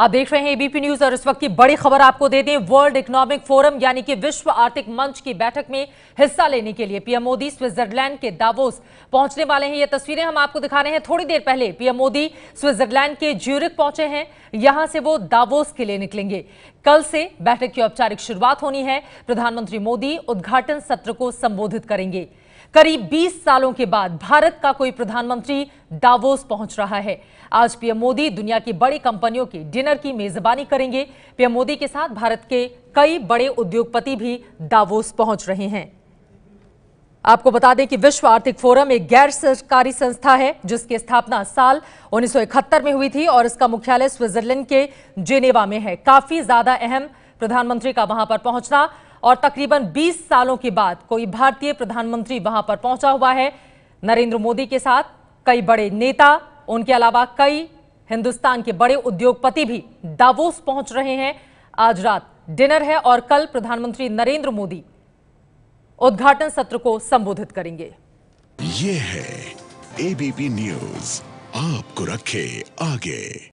आप देख रहे हैं एबीपी न्यूज और इस वक्त की बड़ी खबर आपको दे दें वर्ल्ड इकोनॉमिक फोरम यानी कि विश्व आर्थिक मंच की बैठक में हिस्सा लेने के लिए पीएम मोदी स्विट्जरलैंड के दावोस पहुंचने वाले हैं ये तस्वीरें हम आपको दिखा रहे हैं थोड़ी देर पहले पीएम मोदी स्विट्जरलैंड के ज्यूरिक पहुंचे हैं यहां से वो दावोस के लिए निकलेंगे कल से बैठक की औपचारिक शुरुआत होनी है प्रधानमंत्री मोदी उद्घाटन सत्र को संबोधित करेंगे करीब 20 सालों के बाद भारत का कोई प्रधानमंत्री दावोस पहुंच रहा है आज पीएम मोदी दुनिया की बड़ी कंपनियों के डिनर की मेजबानी करेंगे पीएम मोदी के साथ भारत के कई बड़े उद्योगपति भी दावोस पहुंच रहे हैं आपको बता दें कि विश्व आर्थिक फोरम एक गैर सरकारी संस्था है जिसकी स्थापना साल उन्नीस में हुई थी और इसका मुख्यालय स्विट्जरलैंड के जेनेवा में है काफी ज्यादा अहम प्रधानमंत्री का वहां पर पहुंचना और तकरीबन 20 सालों के बाद कोई भारतीय प्रधानमंत्री वहां पर पहुंचा हुआ है नरेंद्र मोदी के साथ कई बड़े नेता उनके अलावा कई हिंदुस्तान के बड़े उद्योगपति भी दावोस पहुंच रहे हैं आज रात डिनर है और कल प्रधानमंत्री नरेंद्र मोदी उद्घाटन सत्र को संबोधित करेंगे ये है एबीपी न्यूज आपको रखे आगे